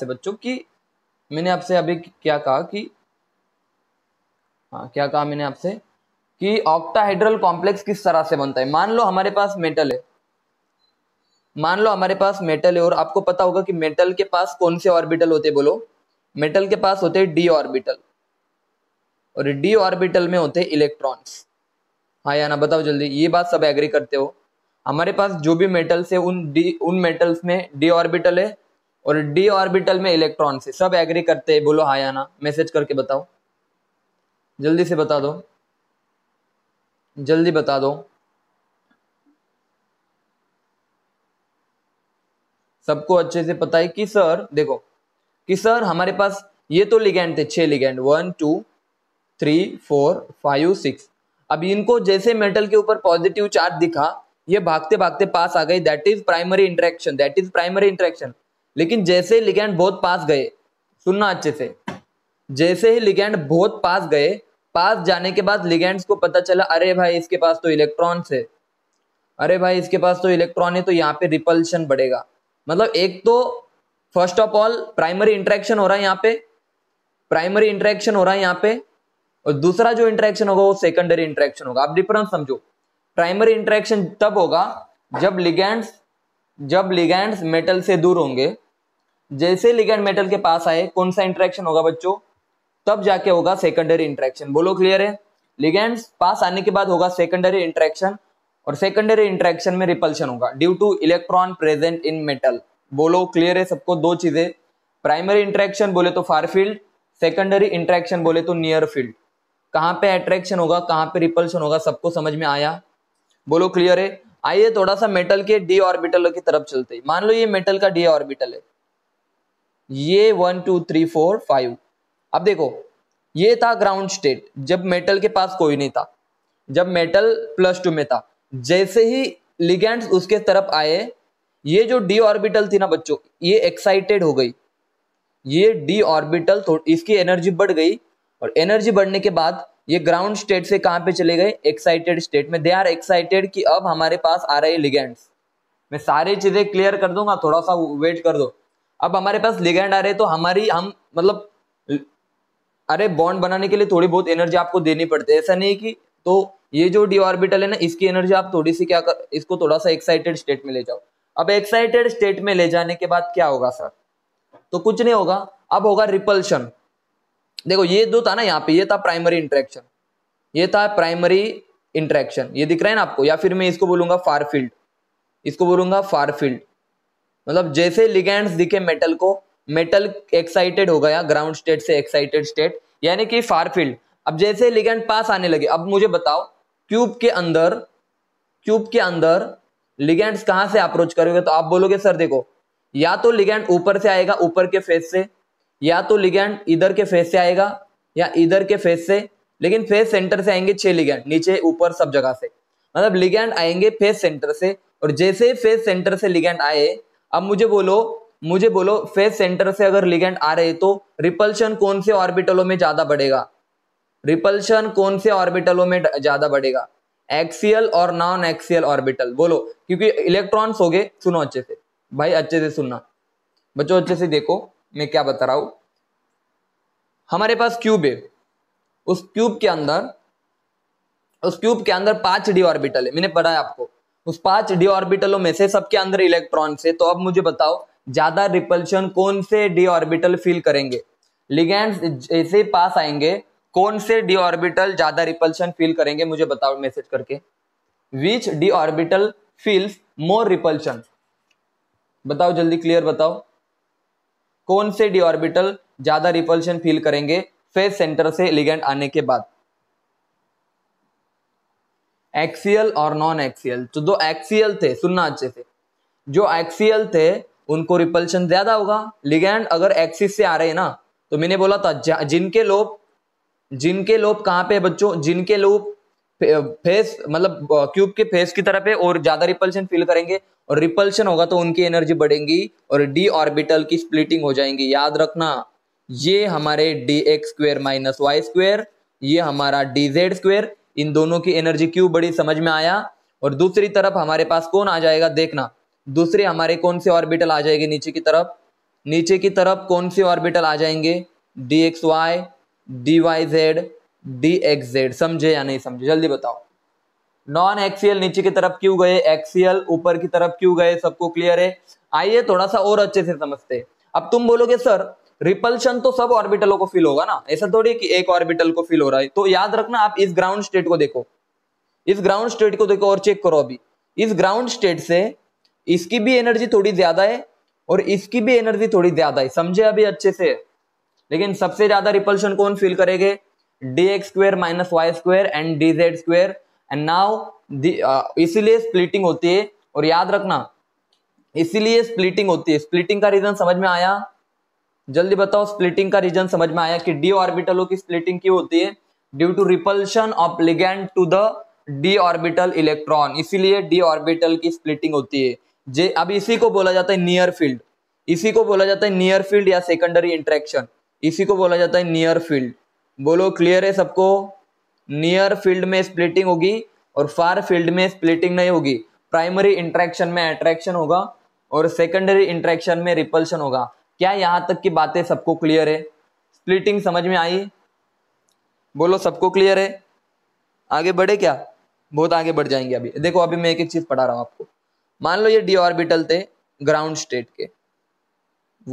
से बच्चों कि मैंने आपसे अभी क्या कहा कि हाँ क्या कहा मैंने आपसे कि ऑक्टाहाइड्रल कॉम्प्लेक्स किस तरह से बनता है मान लो हमारे पास मेटल है मान लो हमारे पास मेटल है और आपको पता होगा कि मेटल के पास कौन से ऑर्बिटल होते बोलो मेटल के पास होते डी ऑर्बिटल और डी ऑर्बिटल में होते इलेक्ट्रॉन्स हाँ या ना बताओ जल्दी ये बात सब एग्री करते हो हमारे पास जो भी मेटल्स है उन डी उन मेटल्स में डी ऑर्बिटल है और डी ऑर्बिटल में इलेक्ट्रॉन से सब एग्री करते हैं बोलो हाँ या ना मैसेज करके बताओ जल्दी से बता दो जल्दी बता दो सबको अच्छे से पता है कि सर देखो कि सर हमारे पास ये तो लिगेंड थे छह ligand one two three four five six अब इनको जैसे मेटल के ऊपर पॉजिटिव चार्ज दिखा ये भागते भागते पास आ गई that is primary interaction that is primary interaction लेकिन जैसे ही लिगेंड बहुत पास गए सुनना अच्छे से जैसे ही लिगेंड बहुत पास गए पास जाने के बाद लिगेंड्स को पता चला अरे भाई इसके पास तो इलेक्ट्रॉन्स है अरे भाई इसके पास तो इलेक्ट्रॉन है तो यहाँ पे रिपल्शन बढ़ेगा मतलब एक तो first of all primary interaction हो रहा है यहाँ पे प्राइमरी इंट्रैक्शन हो रहा है यहाँ पे और दूसरा जो इंट्रैक्शन होगा वो सेकेंडरी इंट्रैक्शन होगा आप डिफरेंस समझो प्राइमरी इंट्रैक्शन तब होगा जब लिगेंड्स जब लिगेंड्स मेटल से दूर होंगे जैसे लिगेंड मेटल के पास आए कौन सा इंट्रैक्शन होगा बच्चों तब जाके होगा सेकेंडरी इंट्रैक्शन बोलो क्लियर है लिगेंड्स पास आने के बाद होगा सेकेंडरी इंट्रैक्शन और सेकेंडरी इंट्रैक्शन में रिपल्शन होगा due to electron present in metal बोलो क्लियर है सबको दो चीजें प्राइमरी इंट्रैक्शन बोले तो फार फील्ड सेकेंडरी इंट्रेक्शन बोले तो नियर फील्ड कहाँ पे अट्रैक्शन होगा कहाँ पे रिपल्शन होगा सबको समझ में आया बोलो क्लियर है आइए थोड़ा सा मेटल के डी ऑर्बिटल की तरफ चलते मान लो ये मेटल का डी ऑर्बिटल है ये one two three four five अब देखो ये था ग्राउंड स्टेट जब मेटल के पास कोई नहीं था जब मेटल प्लस टू में था जैसे ही लिगेंड्स उसके तरफ आए ये जो डी ऑर्बिटल थी ना बच्चों ये एक्साइटेड हो गई ये डी ऑर्बिटल इसकी एनर्जी बढ़ गई और एनर्जी बढ़ने के बाद ये ग्राउंड स्टेट से कहाँ पे चले गए एक्साइटेड स्टेट में दे आर एक्साइटेड कि अब हमारे पास आ रहे लिगेंड्स मैं सारी चीज़ें क्लियर कर दूंगा थोड़ा सा वेट कर दो अब हमारे पास लिगेंड आ रहे तो हमारी हम मतलब अरे बॉन्ड बनाने के लिए थोड़ी बहुत एनर्जी आपको देनी पड़ती है ऐसा नहीं कि तो ये जो डी ऑर्बिटल है ना इसकी एनर्जी आप थोड़ी सी क्या कर इसको थोड़ा सा एक्साइटेड स्टेट में ले जाओ अब एक्साइटेड स्टेट में ले जाने के बाद क्या होगा सर तो कुछ नहीं होगा अब होगा रिपल्शन देखो ये दो था ना यहाँ पे ये था प्राइमरी इंट्रैक्शन ये था प्राइमरी इंट्रैक्शन ये दिख रहा है ना आपको या फिर मैं इसको बोलूंगा फार फील्ड इसको बोलूंगा फार फील्ड मतलब जैसे लिगेंड्स दिखे मेटल को मेटल एक्साइटेड हो गया ग्राउंड स्टेट से एक्साइटेड स्टेट यानी कि फार फील्ड अब जैसे लिगेंड पास आने लगे अब मुझे बताओ क्यूब के अंदर क्यूब के अंदर लिगेंड्स कहाँ से अप्रोच करोगे तो आप बोलोगे सर देखो या तो लिगेंड ऊपर से आएगा ऊपर के फेस से या तो लिगेंड इधर के फेस से आएगा या इधर के फेस से लेकिन फेस सेंटर से आएंगे छह लिगेंड नीचे ऊपर सब जगह से मतलब लिगेंड आएंगे फेस सेंटर से और जैसे फेस सेंटर से लिगेंड आए अब मुझे बोलो मुझे बोलो फेस सेंटर से अगर लिगेंड आ रहे तो रिपल्शन कौन से ऑर्बिटलों में ज्यादा बढ़ेगा रिपल्शन कौन से ऑर्बिटलों में ज्यादा बढ़ेगा एक्सियल और नॉन एक्सियल ऑर्बिटल बोलो क्योंकि इलेक्ट्रॉन्स हो गए सुनो अच्छे से भाई अच्छे से सुनना बच्चों अच्छे से देखो मैं क्या बता रहा हूं हमारे पास क्यूब है उस क्यूब के अंदर उस क्यूब के अंदर पांच डी ऑर्बिटल है मैंने पढ़ा है आपको उस पांच डी ऑर्बिटलों में से सबके अंदर इलेक्ट्रॉन से तो अब मुझे बताओ ज्यादा रिपल्शन कौन से डी ऑर्बिटल फील करेंगे लिगेंड्स जैसे पास आएंगे कौन से डी ऑर्बिटल ज्यादा रिपल्शन फील करेंगे मुझे बताओ मैसेज करके which d orbital feels more repulsion बताओ जल्दी क्लियर बताओ कौन से डी ऑर्बिटल ज्यादा रिपल्शन फील करेंगे फेस सेंटर से लिगेंड आने के बाद एक्सियल और नॉन एक्सियल तो दो एक्सियल थे सुनना अच्छे से जो एक्सियल थे उनको रिपल्शन ज्यादा होगा लिगैंड अगर एक्सिस से आ रहे हैं ना तो मैंने बोला था जिनके लोब जिनके लोब कहाँ पे बच्चों जिनके लोप फेस मतलब क्यूब के फेस की तरफ है और ज्यादा रिपल्शन फील करेंगे और रिपल्शन होगा तो उनकी एनर्जी बढ़ेंगी और डी ऑर्बिटल की स्प्लिटिंग हो जाएंगी याद रखना ये हमारे d x square minus y square ये हमारा डी जेड स्क्वेयर इन दोनों की एनर्जी क्यों बड़ी समझ में आया और दूसरी तरफ हमारे पास कौन आ जाएगा देखना दूसरे हमारे कौन से ऑर्बिटल आ जाएंगे नीचे की तरफ नीचे की तरफ कौन से ऑर्बिटल आ जाएंगे d x y d y z d x z समझे या नहीं समझे जल्दी बताओ नॉन एक्सियल नीचे की तरफ क्यों गए एक्सियल ऊपर की तरफ क्यों गए सबको क्लियर है आइए थोड़ा सा और अच्छे से समझते अब तुम बोलोगे सर रिपल्शन तो सब ऑर्बिटलों को फील होगा ना ऐसा थोड़ी कि एक ऑर्बिटल को फील हो रहा है तो याद रखना आप इस ग्राउंड स्टेट को देखो इस ग्राउंड स्टेट को देखो और चेक करो अभी इस ग्राउंड स्टेट से इसकी भी एनर्जी थोड़ी ज्यादा है और इसकी भी एनर्जी थोड़ी ज्यादा है समझे अभी अच्छे से लेकिन सबसे ज्यादा रिपल्शन कौन फील करेंगे d x square minus y square and d z square and now इसीलिए स्प्लिटिंग होती है और याद रखना इसीलिए स्प्लिटिंग होती है स्प्लिटिंग का रीजन समझ में आया जल्दी बताओ स्प्लिटिंग का रीजन समझ में आया कि डी ऑर्बिटलों की स्प्लिटिंग क्यों होती है due to repulsion of ligand to the d orbital electron इसीलिए डी ऑर्बिटल की स्प्लिटिंग होती है जे अब इसी को बोला जाता है नियर फील्ड इसी को बोला जाता है नियर फील्ड या सेकेंडरी इंट्रैक्शन इसी को बोला जाता है नियर फील्ड बोलो क्लियर है सबको नियर फील्ड में स्प्लिटिंग होगी और फार फील्ड में स्प्लिटिंग नहीं होगी प्राइमरी इंट्रैक्शन में अट्रैक्शन होगा और सेकेंडरी इंट्रैक्शन में रिपल्शन होगा क्या यहाँ तक की बातें सबको क्लियर है स्प्लिटिंग समझ में आई बोलो सबको क्लियर है आगे बढ़े क्या बहुत आगे बढ़ जाएंगे अभी देखो अभी मैं एक एक चीज़ पढ़ा रहा हूं आपको मान लो ये डी ऑर्बिटल थे ग्राउंड स्टेट के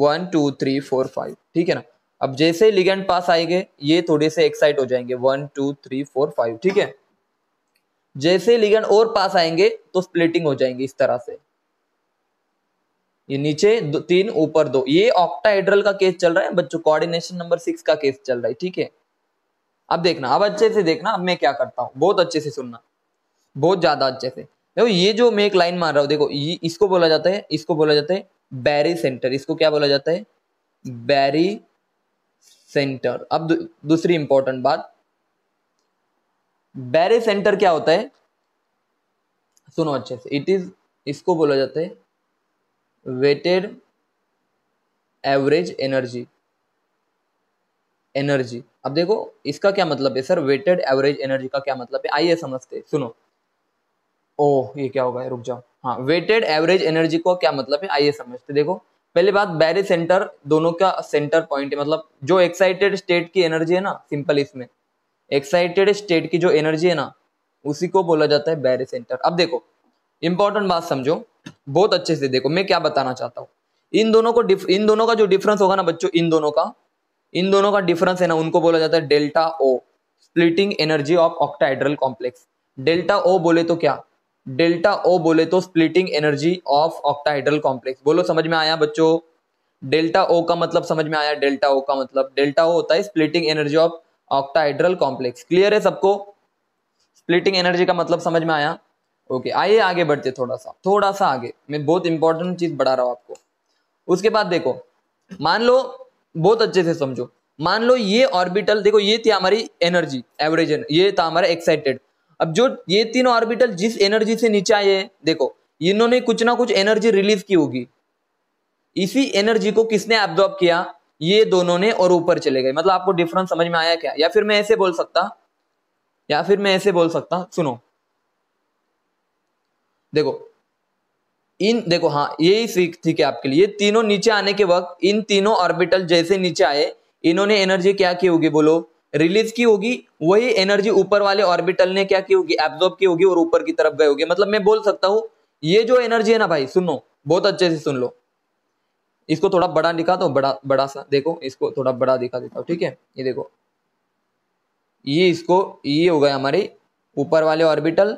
one two three four five ठीक है ना अब जैसे लिगेंड पास आएंगे ये थोड़े से एक्साइट हो जाएंगे one two three four five ठीक है जैसे लिगेंड और पास आएंगे तो स्प्लिटिंग हो जाएंगे इस तरह से ये नीचे दो, तीन ऊपर दो ये ऑक्टाहेड्रल का केस चल रहा है बच्चों कोऑर्डिनेशन नंबर सिक्स का केस चल रहा है ठीक है अब देखना अब अच्छे से देखना अब मैं क्या करता हूँ बहुत अच्छे से सुनना बहुत ज्यादा अच्छे से देखो ये जो मैं एक लाइन मार रहा हूँ देखो ये इसको बोला जाता है इसको बोला जाता है बैरी सेंटर इसको क्या बोला जाता है बैरी सेंटर अब दू, दूसरी इंपॉर्टेंट बात बैरी सेंटर क्या होता है सुनो अच्छे से इट इज इसको बोला जाता है वेटेड एवरेज एनर्जी एनर्जी अब देखो इसका क्या मतलब है सर वेटेड एवरेज एनर्जी का क्या मतलब है आइए समझते सुनो ओह ये क्या होगा रुक जाओ हाँ वेटेड एवरेज एनर्जी को क्या मतलब है आइए समझते देखो पहले बात बैरे सेंटर दोनों का सेंटर पॉइंट है मतलब जो एक्साइटेड स्टेट की एनर्जी है ना सिंपल इसमें एक्साइटेड स्टेट की जो एनर्जी है ना उसी को बोला जाता है बैरे सेंटर अब देखो इंपॉर्टेंट बात समझो बहुत अच्छे से देखो मैं क्या बताना चाहता हूँ इन दोनों को इन दोनों का जो डिफरेंस होगा ना बच्चों इन दोनों का इन दोनों का डिफरेंस है ना उनको बोला जाता है delta O splitting energy of octahedral complex delta O बोले तो क्या डेल्टा ओ बोले तो splitting energy of octahedral complex बोलो समझ में आया बच्चों डेल्टा ओ का मतलब समझ में आया डेल्टा ओ का मतलब डेल्टा ओ होता है splitting energy of octahedral complex clear है सबको स्प्लिटिंग एनर्जी का मतलब समझ में आया ओके आइए आगे बढ़ते थोड़ा सा थोड़ा सा आगे मैं बहुत इंपॉर्टेंट चीज बढ़ा रहा हूँ आपको उसके बाद देखो मान लो बहुत अच्छे से समझो मान लो ये ऑर्बिटल देखो ये थी हमारी एनर्जी एवरेज ये था हमारा एक्साइटेड अब जो ये तीनों ऑर्बिटल जिस एनर्जी से नीचे आए देखो इन्होंने कुछ ना कुछ एनर्जी रिलीज की होगी इसी एनर्जी को किसने एब्जॉर्ब किया ये दोनों ने और ऊपर चले गए मतलब आपको डिफरेंस समझ में आया क्या या फिर मैं ऐसे बोल सकता या फिर मैं ऐसे बोल सकता सुनो देखो इन देखो हाँ यही सीख थी कि आपके लिए तीनों नीचे आने के वक्त इन तीनों ऑर्बिटल जैसे नीचे आए इन्होंने एनर्जी क्या की होगी बोलो रिलीज की होगी वही एनर्जी ऊपर वाले ऑर्बिटल ने क्या की होगी एब्जॉर्ब की होगी और ऊपर की तरफ गए होगी मतलब मैं बोल सकता हूँ ये जो एनर्जी है ना भाई सुनो बहुत अच्छे से सुन लो इसको थोड़ा बड़ा दिखा दो बड़ा बड़ा सा देखो इसको थोड़ा बड़ा दिखा देता हूँ ठीक है ये देखो ये इसको ये हो गया हमारे ऊपर वाले ऑर्बिटल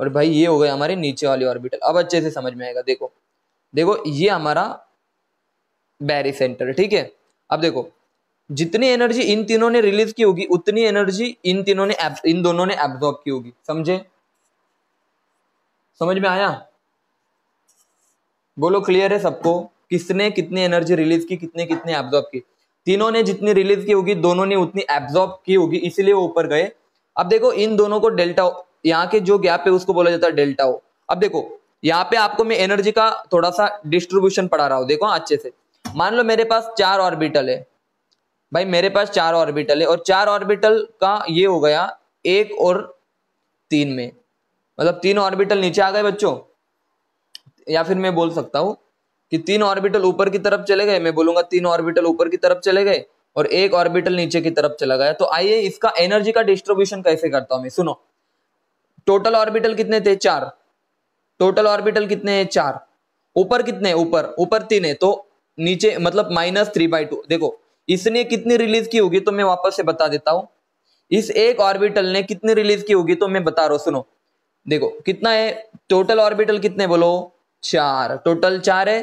और भाई ये हो गए हमारे नीचे वाले ऑर्बिटल अब अच्छे से समझ में आएगा देखो देखो ये हमारा बैरी सेंटर ठीक है अब देखो जितनी एनर्जी इन तीनों ने रिलीज की होगी उतनी एनर्जी इन तीनों ने इन दोनों ने एब्जॉर्ब की होगी समझे समझ में आया बोलो क्लियर है सबको किसने कितनी एनर्जी रिलीज की कितने कितने एब्जॉर्ब की तीनों ने जितनी रिलीज की होगी दोनों ने उतनी एब्जॉर्ब की होगी इसीलिए वो ऊपर गए अब देखो इन दोनों को डेल्टा यहाँ के जो गैप है उसको बोला जाता है डेल्टा ओ अब देखो यहाँ पे आपको मैं एनर्जी का थोड़ा सा डिस्ट्रीब्यूशन पढ़ा रहा हूँ देखो अच्छे से मान लो मेरे पास चार ऑर्बिटल है भाई मेरे पास चार ऑर्बिटल है और चार ऑर्बिटल का ये हो गया एक और तीन में मतलब तीन ऑर्बिटल नीचे आ गए बच्चों या फिर मैं बोल सकता हूँ कि तीन ऑर्बिटल ऊपर की तरफ चले गए मैं बोलूंगा तीन ऑर्बिटल ऊपर की तरफ चले गए और एक ऑर्बिटल नीचे की तरफ चला गया तो आइए इसका एनर्जी का डिस्ट्रीब्यूशन कैसे करता हूँ मैं सुनो टोटल ऑर्बिटल कितने थे चार टोटल ऑर्बिटल कितने हैं चार ऊपर कितने ऊपर ऊपर तीन है तो नीचे मतलब माइनस थ्री बाई टू देखो इसने कितनी रिलीज की होगी तो मैं वापस से बता देता हूं इस एक ऑर्बिटल ने कितनी रिलीज की होगी तो मैं बता रहा हूं सुनो देखो कितना है टोटल ऑर्बिटल कितने बोलो चार टोटल चार है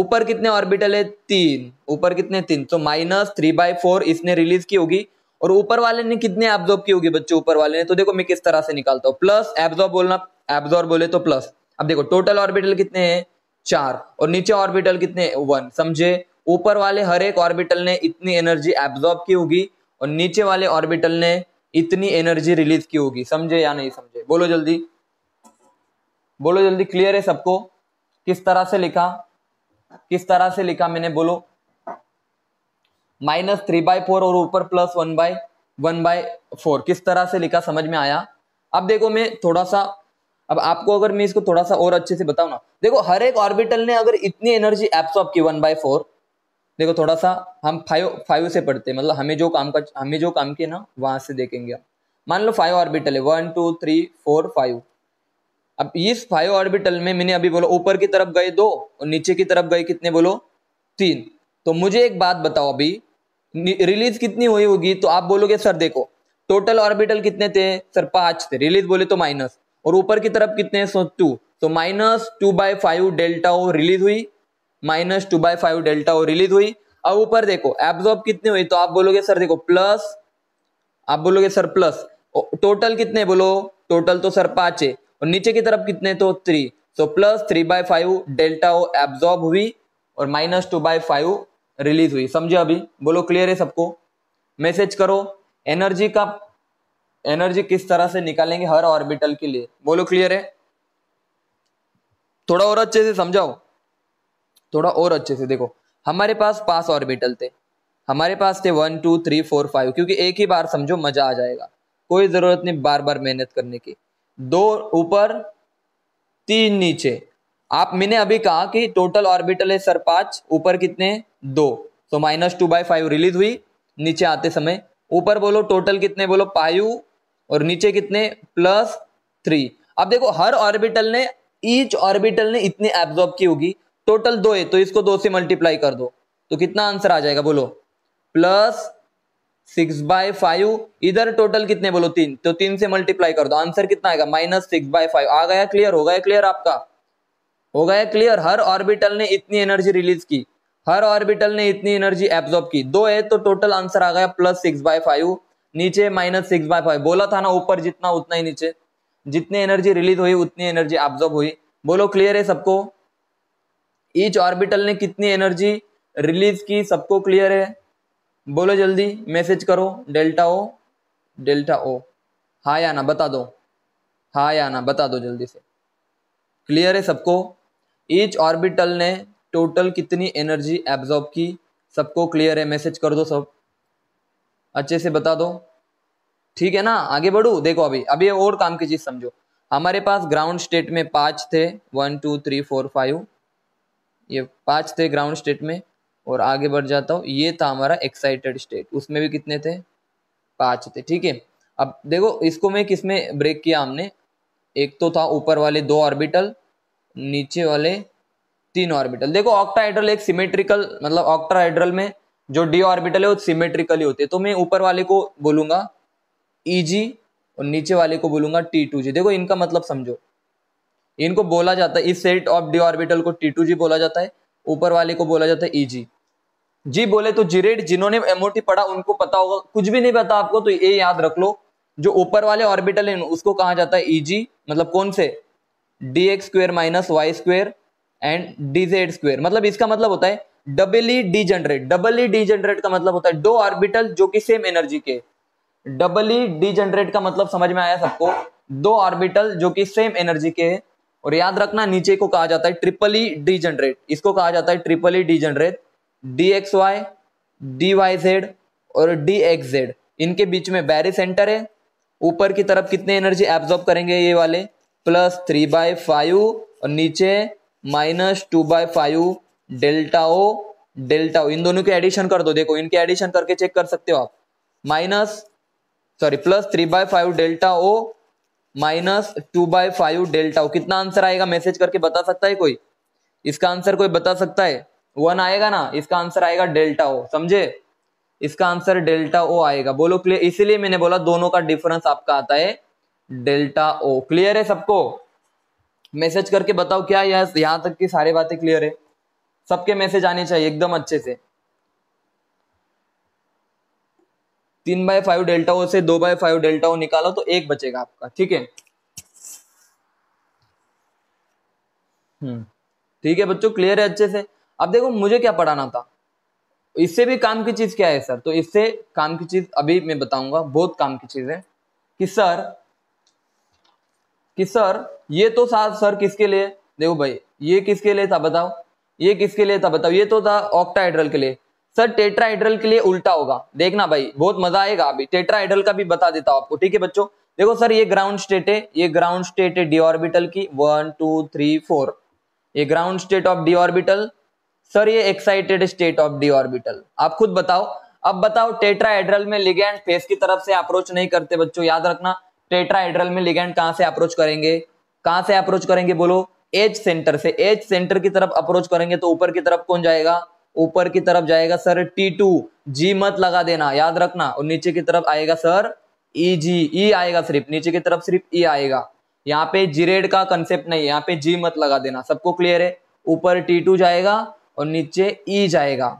ऊपर कितने ऑर्बिटल है तीन ऊपर कितने तीन तो माइनस थ्री बाई फोर इसने रिलीज की होगी और ऊपर वाले ने कितने एब्जॉर्ब की होगी बच्चे ऊपर वाले ने तो देखो मैं किस तरह से निकालता हूँ प्लस एब्जॉर्ब बोलना एब्जॉर्ब बोले तो प्लस अब देखो टोटल ऑर्बिटल कितने हैं चार और नीचे ऑर्बिटल कितने वन समझे ऊपर वाले हर एक ऑर्बिटल ने इतनी एनर्जी एब्जॉर्ब की होगी और नीचे वाले ऑर्बिटल ने इतनी एनर्जी रिलीज की होगी समझे या नहीं समझे बोलो जल्दी बोलो जल्दी क्लियर है सबको किस तरह से लिखा किस तरह से लिखा मैंने बोलो माइनस थ्री बाय फोर और ऊपर plus one by one by four किस तरह से लिखा समझ में आया अब देखो मैं थोड़ा सा अब आपको अगर मैं इसको थोड़ा सा और अच्छे से बताऊ ना देखो हर एक ऑर्बिटल ने अगर इतनी एनर्जी एब्सॉर्ब की वन बाय फोर देखो थोड़ा सा हम फाइव फाइव से पढ़ते हैं मतलब हमें जो काम का हमें जो काम किया ना वहाँ से देखेंगे आप मान लो फाइव ऑर्बिटल है one two three four five अब इस फाइव ऑर्बिटल में मैंने अभी बोला ऊपर की तरफ गए दो और नीचे की तरफ गए कितने बोलो तीन तो मुझे एक बात बताओ अभी रिलीज कितनी हुई होगी तो आप बोलोगे सर देखो टोटल ऑर्बिटल कितने थे सर पांच थे रिलीज बोले तो माइनस और ऊपर की तरफ कितने सो टू तो minus two by five delta O release हुई minus two by five delta O release हुई अब ऊपर देखो एब्जॉर्ब कितनी हुई तो आप बोलोगे सर देखो प्लस आप बोलोगे सर प्लस टोटल कितने बोलो टोटल तो सर पांच है और नीचे की तरफ कितने तो three so plus three by five delta O absorb हुई और minus two by five release हुई समझे अभी बोलो क्लियर है सबको मैसेज करो एनर्जी का एनर्जी किस तरह से निकालेंगे हर ऑर्बिटल के लिए बोलो क्लियर है थोड़ा और अच्छे से समझाओ थोड़ा और अच्छे से देखो हमारे पास पास ऑर्बिटल थे हमारे पास थे one two three four five क्योंकि एक ही बार समझो मजा आ जाएगा कोई ज़रूरत नहीं बार बार मेहनत करने की दो ऊपर तीन नीचे आप मैंने अभी कहा कि टोटल ऑर्बिटल है सर पांच ऊपर कितने दो तो minus two by five release हुई नीचे आते समय ऊपर बोलो टोटल कितने बोलो पायु और नीचे कितने प्लस थ्री अब देखो हर ऑर्बिटल ने ईच ऑर्बिटल ने इतनी एब्जॉर्ब की होगी टोटल दो है तो इसको दो से मल्टीप्लाई कर दो तो कितना आंसर आ जाएगा बोलो प्लस सिक्स बाय फाइव इधर टोटल कितने बोलो तीन तो तीन से मल्टीप्लाई कर दो आंसर कितना आएगा माइनस सिक्स बाय फाइव आ गया क्लियर हो गया क्लियर आपका हो गया क्लियर हर ऑर्बिटल ने इतनी एनर्जी रिलीज की हर ऑर्बिटल ने इतनी एनर्जी एब्जॉर्ब की दो है तो टोटल आंसर आ गया प्लस सिक्स बाय फाइव नीचे माइनस सिक्स बाय फाइव बोला था ना ऊपर जितना उतना ही नीचे जितनी एनर्जी रिलीज हुई उतनी एनर्जी एब्जॉर्ब हुई बोलो क्लियर है सबको ईच ऑर्बिटल ने कितनी एनर्जी रिलीज की सबको क्लियर है बोलो जल्दी मैसेज करो डेल्टा ओ डेल्टा ओ हाँ या ना बता दो हाँ या ना बता दो जल्दी से क्लियर है सबको ईच ऑर्बिटल ने टोटल कितनी एनर्जी एब्जॉर्ब की सबको क्लियर है मैसेज कर दो सब अच्छे से बता दो ठीक है ना आगे बढ़ू देखो अभी अभी और काम की चीज़ समझो हमारे पास ग्राउंड स्टेट में पाँच थे one two three four five ये पाँच थे ग्राउंड स्टेट में और आगे बढ़ जाता हूँ ये था हमारा एक्साइटेड स्टेट उसमें भी कितने थे पाँच थे ठीक है अब देखो इसको मैं किसमें ब्रेक किया हमने एक तो था ऊपर वाले दो ऑर्बिटल नीचे वाले तीन ऑर्बिटल देखो ऑक्टाहाइड्रल एक सिमेट्रिकल मतलब ऑक्टाहाइड्रल में जो डी ऑर्बिटल है वो सिमेट्रिकली होते हैं तो मैं ऊपर वाले को बोलूंगा ई e और नीचे वाले को बोलूंगा टी टू जी देखो इनका मतलब समझो इनको बोला जाता है इस सेट ऑफ डी ऑर्बिटल को टी टू जी बोला जाता है ऊपर वाले को बोला जाता है ई e जी जी बोले तो जीरेट जिन्होंने एमओटी पढ़ा उनको पता होगा कुछ भी नहीं पता आपको तो ये याद रख लो जो ऊपर वाले ऑर्बिटल है उसको कहा जाता है ईजी e मतलब कौन से d x square minus y square and d z square मतलब इसका मतलब होता है doubly degenerate doubly degenerate का मतलब होता है दो ऑर्बिटल जो कि सेम एनर्जी के ई डी जनरेट का मतलब समझ में आया सबको दो ऑर्बिटल जो कि सेम एनर्जी के है और याद रखना नीचे को कहा जाता है ट्रिपली डी जनरेट इसको कहा जाता है triply degenerate d x y d y z और डी एक्स जेड इनके बीच में बैरी सेंटर है ऊपर की तरफ कितने एनर्जी एब्जॉर्ब करेंगे ये वाले प्लस थ्री बाय फाइव और नीचे minus two by five delta O delta O इन दोनों के एडिशन कर दो देखो इनके एडिशन करके चेक कर सकते हो आप minus sorry plus three by five delta O minus two by five delta O कितना आंसर आएगा मैसेज करके बता सकता है कोई इसका आंसर कोई बता सकता है वन आएगा ना इसका आंसर आएगा डेल्टा ओ समझे इसका आंसर डेल्टा ओ आएगा बोलो क्लियर इसीलिए मैंने बोला दोनों का डिफरेंस आपका आता है डेल्टा ओ क्लियर है सबको मैसेज करके बताओ क्या यस यहां तक की सारी बातें क्लियर है सबके मैसेज आने चाहिए एकदम अच्छे से तीन बाय फाइव डेल्टा ओ से दो बाय फाइव डेल्टा ओ निकालो तो एक बचेगा आपका ठीक है हम्म ठीक है बच्चों क्लियर है अच्छे से अब देखो मुझे क्या पढ़ाना था इससे भी काम की चीज क्या है सर तो इससे काम की चीज अभी मैं बताऊंगा बहुत काम की चीज है कि सर कि सर ये तो साथ सर किसके लिए देखो भाई ये किसके लिए था बताओ ये किसके लिए था बताओ ये तो था ऑक्टाइड्रल के लिए सर टेट्राइड्रल के लिए उल्टा होगा देखना भाई बहुत मजा आएगा अभी टेट्राइड्रल का भी बता देता हूँ आपको ठीक है बच्चों देखो सर ये ग्राउंड स्टेट है ये ग्राउंड स्टेट है डी ऑर्बिटल की वन टू थ्री फोर ये ground state of d orbital sir ये excited state of d orbital आप खुद बताओ अब बताओ टेट्राइड्रल में लिगेंड फेस की तरफ से अप्रोच नहीं करते बच्चों याद रखना टेट्राइड्रल में लिगेंड कहाँ से अप्रोच करेंगे कहाँ से अप्रोच करेंगे बोलो एज सेंटर से एज सेंटर की तरफ अप्रोच करेंगे तो ऊपर की तरफ कौन जाएगा ऊपर की तरफ जाएगा सर टी टू जी मत लगा देना याद रखना और नीचे की तरफ आएगा सर ई जी ई आएगा सिर्फ नीचे की तरफ सिर्फ ई e आएगा यहाँ पे जीरेड का कंसेप्ट नहीं है यहाँ पे जी मत लगा देना सबको क्लियर है ऊपर टी टू जाएगा और नीचे ई e जाएगा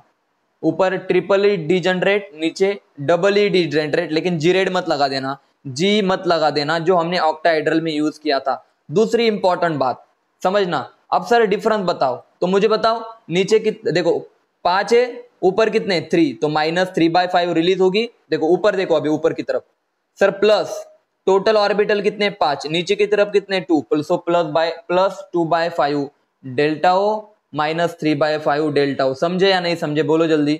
ऊपर ट्रिपल ई डी जनरेट नीचे डबल ई डी जनरेट लेकिन जीरेड मत लगा देना जी मत लगा देना जो हमने ऑक्टाहाइड्रल में यूज किया था दूसरी इंपॉर्टेंट बात समझना अब सर डिफरेंस बताओ तो मुझे बताओ नीचे कित देखो पांच है ऊपर कितने थ्री तो minus three by five release होगी देखो ऊपर देखो अभी ऊपर की तरफ सर प्लस टोटल ऑर्बिटल कितने पांच नीचे की तरफ कितने two plus plus by plus two by five delta o minus three by five delta o समझे या नहीं समझे बोलो जल्दी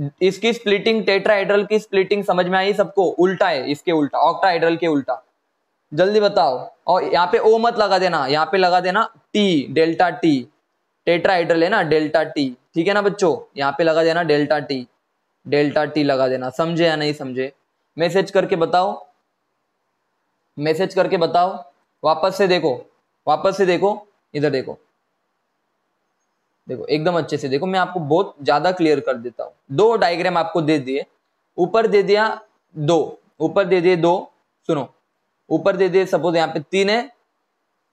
इसकी स्प्लिटिंग टेट्राहेड्रल की स्प्लिटिंग समझ में आई सबको उल्टा है इसके उल्टा ऑक्टाहेड्रल के उल्टा जल्दी बताओ और यहाँ पे ओ मत लगा देना यहाँ पे लगा देना टी डेल्टा टी टेट्राहेड्रल है ना डेल्टा टी ठीक है ना बच्चों यहाँ पे लगा देना डेल्टा टी डेल्टा टी लगा देना समझे या नहीं समझे मैसेज करके बताओ मैसेज करके बताओ वापस से देखो वापस से देखो इधर देखो देखो एकदम अच्छे से देखो मैं आपको बहुत ज्यादा क्लियर कर देता हूँ दो डायग्राम आपको दे दिए ऊपर दे दिया दो ऊपर दे दिए दो सुनो ऊपर दे दिए सपोज यहाँ पे तीन है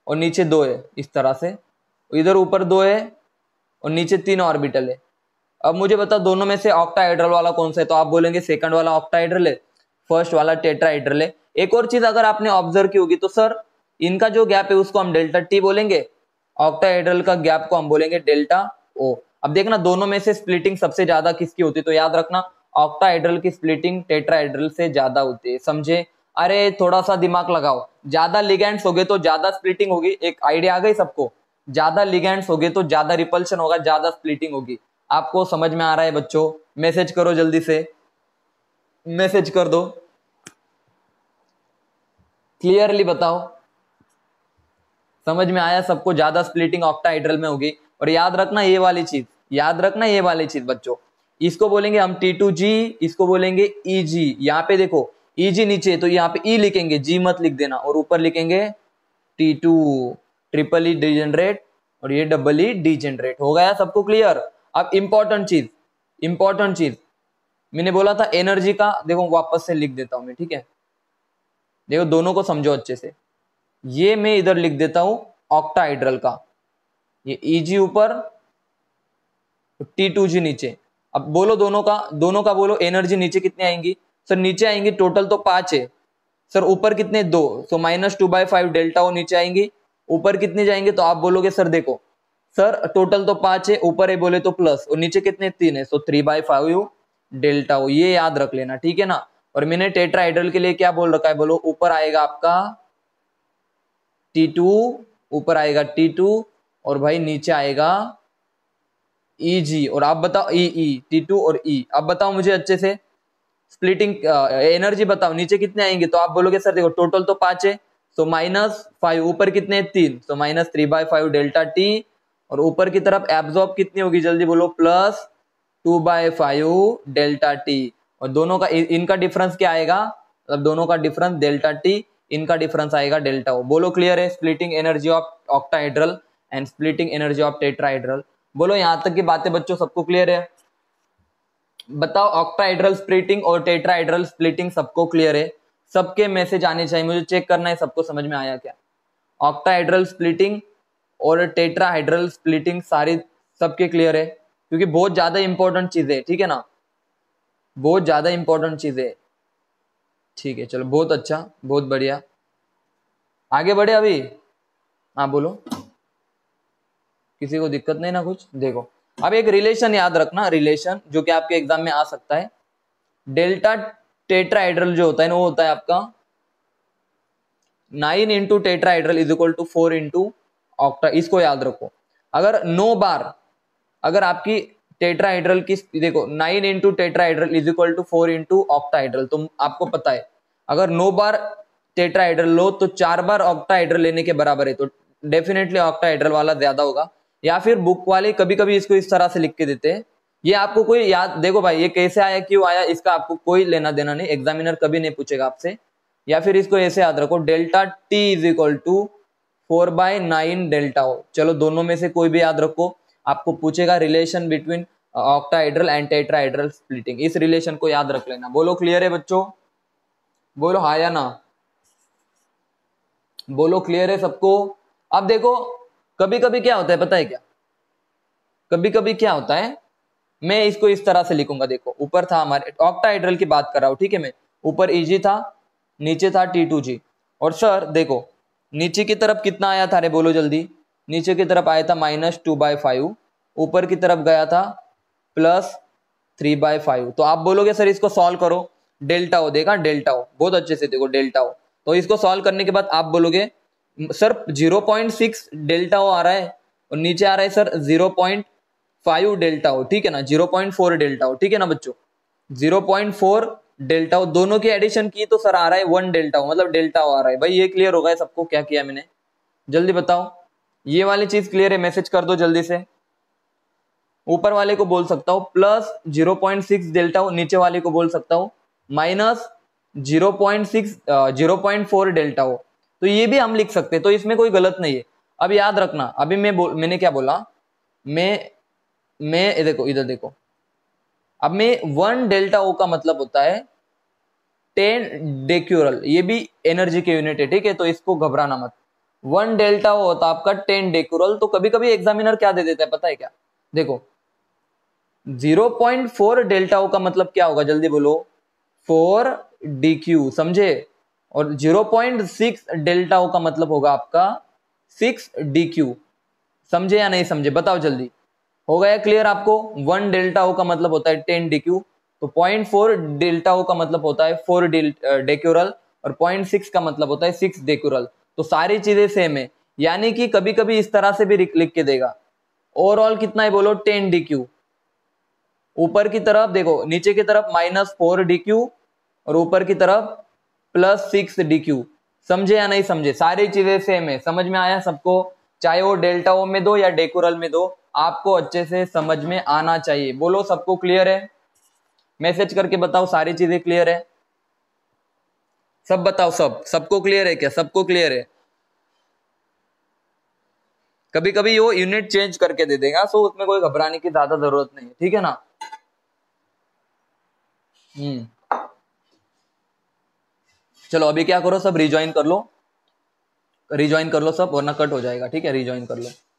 और नीचे दो है इस तरह से इधर ऊपर दो है और नीचे तीन ऑर्बिटल है अब मुझे बताओ दोनों में से ऑक्टाहाइड्रल वाला कौन सा है तो आप बोलेंगे सेकंड वाला ऑक्टाहाइड्रल है फर्स्ट वाला टेट्राइड्रल है एक और चीज अगर आपने ऑब्जर्व की होगी तो सर इनका जो गैप है उसको हम डेल्टा टी बोलेंगे ऑक्टाहेड्रल का गैप को हम बोलेंगे डेल्टा ओ अब देखना दोनों में से स्प्लिटिंग सबसे ज्यादा किसकी होती है तो याद रखना ऑक्टाहेड्रल की स्प्लिटिंग टेट्राहेड्रल से ज्यादा होती है समझे अरे थोड़ा सा दिमाग लगाओ ज्यादा लिगेंड्स हो गए तो ज्यादा स्प्लिटिंग होगी एक आइडिया आ गई सबको ज्यादा लिगेंड्स हो गए तो ज्यादा रिपल्शन होगा ज्यादा स्प्लिटिंग होगी आपको समझ में आ रहा है बच्चों मैसेज करो जल्दी से मैसेज कर दो क्लियरली बताओ समझ में आया सबको ज्यादा स्प्लिटिंग ऑक्टाहाइड्रल में होगी और याद रखना ये वाली चीज याद रखना ये वाली चीज बच्चों इसको बोलेंगे हम टी टू जी इसको बोलेंगे ई e जी यहाँ पे देखो ई e जी नीचे तो यहाँ पे ई e लिखेंगे जी मत लिख देना और ऊपर लिखेंगे t two triply degenerate और ये डबल ई डिजेनरेट हो गया सबको क्लियर अब इंपॉर्टेंट चीज इंपॉर्टेंट चीज मैंने बोला था एनर्जी का देखो वापस से लिख देता हूं मैं ठीक है देखो दोनों को समझो अच्छे से ये मैं इधर लिख देता हूं ऑक्टाहाइड्रल का ये ई e ऊपर टी टू जी नीचे अब बोलो दोनों का दोनों का बोलो एनर्जी नीचे कितनी आएंगी सर नीचे आएंगी टोटल तो पांच है सर ऊपर कितने दो so minus two by five delta वो नीचे आएंगी ऊपर कितने जाएंगे तो आप बोलोगे सर देखो सर टोटल तो पांच है ऊपर है बोले तो प्लस और नीचे कितने तीन है सो थ्री बाई फाइव यू डेल्टा हो ये याद रख लेना ठीक है ना और मैंने टेट्राइड्रल के लिए क्या बोल रखा है बोलो ऊपर आएगा आपका टी टू ऊपर आएगा टी टू और भाई नीचे आएगा ई e जी और आप बताओ ई ई टी टू और ई e. आप बताओ मुझे अच्छे से स्प्लिटिंग एनर्जी बताओ नीचे कितने आएंगे तो आप बोलोगे सर देखो टोटल तो पांच है सो माइनस फाइव ऊपर कितने हैं तीन so minus three by five delta t और ऊपर की तरफ एब्जॉर्ब कितनी होगी जल्दी बोलो plus two by five delta t और दोनों का इनका डिफरेंस क्या आएगा मतलब दोनों का डिफरेंस डेल्टा टी इनका डिफरेंस आएगा डेल्टा ओ बोलो क्लियर है splitting energy of octahedral and splitting energy of tetrahedral बोलो यहाँ तक की बातें बच्चों सबको क्लियर है बताओ ऑक्टाहाइड्रल स्प्लिटिंग और टेट्राहाइड्रल स्प्लिटिंग सबको क्लियर है सबके मैसेज आने चाहिए मुझे चेक करना है सबको समझ में आया क्या ऑक्टाहाइड्रल स्प्लिटिंग और टेट्राहाइड्रल स्प्लिटिंग सारी सबके क्लियर है क्योंकि बहुत ज़्यादा इंपॉर्टेंट चीज़ है ठीक है ना बहुत ज़्यादा इंपॉर्टेंट चीज़ है ठीक है चलो बहुत अच्छा बहुत बढ़िया आगे बढ़े अभी हाँ बोलो किसी को दिक्कत नहीं ना कुछ देखो अब एक रिलेशन याद रखना रिलेशन जो कि आपके एग्जाम में आ सकता है डेल्टा टेट्राइड्रल जो होता है ना वो होता है आपका nine into tetrahedral is equal to four into octa इसको याद रखो अगर नो बार अगर आपकी टेट्राइड्रल की देखो nine into tetrahedral is equal to four into octahedral तो आपको पता है अगर नौ बार टेट्राहाइड्रल लो तो चार बार ऑक्टाहाइड्रल लेने के बराबर है तो डेफिनेटली ऑक्टाहाइड्रल वाला ज्यादा होगा या फिर बुक वाले कभी कभी इसको इस तरह से लिख के देते हैं ये आपको कोई याद देखो भाई ये कैसे आया क्यों आया इसका आपको कोई लेना देना नहीं एग्जामिनर कभी नहीं पूछेगा आपसे या फिर इसको ऐसे याद रखो delta t is equal to four by nine delta o चलो दोनों में से कोई भी याद रखो आपको पूछेगा relation between octahedral and tetrahedral splitting इस रिलेशन को याद रख लेना बोलो क्लियर है बच्चों बोलो हा या ना बोलो क्लियर है सबको अब देखो कभी कभी क्या होता है पता है क्या कभी कभी क्या होता है मैं इसको इस तरह से लिखूंगा देखो ऊपर था हमारे ऑक्टाहाइड्रल की बात कर रहा हूँ ठीक है मैं ऊपर ई था नीचे था टी टू जी और सर देखो नीचे की तरफ कितना आया था अरे बोलो जल्दी नीचे की तरफ आया था माइनस टू बाय फाइव ऊपर की तरफ गया था प्लस थ्री बाय फाइव तो आप बोलोगे सर इसको सॉल्व करो डेल्टा हो देखा डेल्टा बहुत अच्छे से देखो डेल्टा ओ तो इसको सॉल्व करने के बाद आप बोलोगे sir zero point six delta o आ रहा है और नीचे आ रहा है sir zero point five delta o ठीक है ना zero point four delta o ठीक है ना बच्चों zero point four delta o दोनों की एडिशन की तो सर आ रहा है वन डेल्टा ओ मतलब डेल्टा ओ आ रहा है भाई ये क्लियर होगा सबको क्या किया मैंने जल्दी बताओ ये वाली चीज क्लियर है मैसेज कर दो जल्दी से ऊपर वाले को बोल सकता हूँ plus zero point six delta नीचे वाले को बोल सकता हूँ minus zero point six zero point four delta o तो ये भी हम लिख सकते हैं तो इसमें कोई गलत नहीं है अब याद रखना अभी मैं बोल मैंने क्या बोला मैं मैं देखो इधर देखो अब मैं वन डेल्टा ओ का मतलब होता है टेन डेक्यूरल ये भी एनर्जी के यूनिट है ठीक है तो इसको घबराना मत वन डेल्टा ओ होता है आपका टेन डेक्यूरल तो कभी कभी एग्जामिनर क्या दे देता है पता है क्या देखो zero point four delta o का मतलब क्या होगा जल्दी बोलो फोर डी क्यू समझे और 0.6 डेल्टा ओ का मतलब होगा आपका 6 डी क्यू समझे या नहीं समझे बताओ जल्दी हो गया क्लियर आपको वन डेल्टा ओ का मतलब होता है टेन डी क्यू तो पॉइंट फोर डेल्टा ओ का मतलब होता है फोर डेक्यूरल और पॉइंट सिक्स का मतलब होता है सिक्स डेक्यूरल तो सारी चीजें सेम है यानी कि कभी कभी इस तरह से भी लिख के देगा ओवरऑल कितना है बोलो टेन डी क्यू ऊपर की तरफ देखो नीचे की तरफ माइनस फोर डी क्यू और ऊपर की तरफ प्लस सिक्स डी क्यू समझे या नहीं समझे सारी चीजें सेम है समझ में आया सबको चाहे वो डेल्टा ओ में दो या डेकोरल में दो आपको अच्छे से समझ में आना चाहिए बोलो सबको क्लियर है मैसेज करके बताओ सारी चीजें क्लियर है सब बताओ सब सबको क्लियर है क्या सबको क्लियर है कभी कभी वो यूनिट चेंज करके दे देगा सो तो उसमें कोई घबराने की ज्यादा जरूरत नहीं है ठीक है ना हम्म चलो अभी क्या करो सब रिज्वाइन कर लो रिज्वाइन कर लो सब वरना कट हो जाएगा ठीक है रिज्वाइन कर लो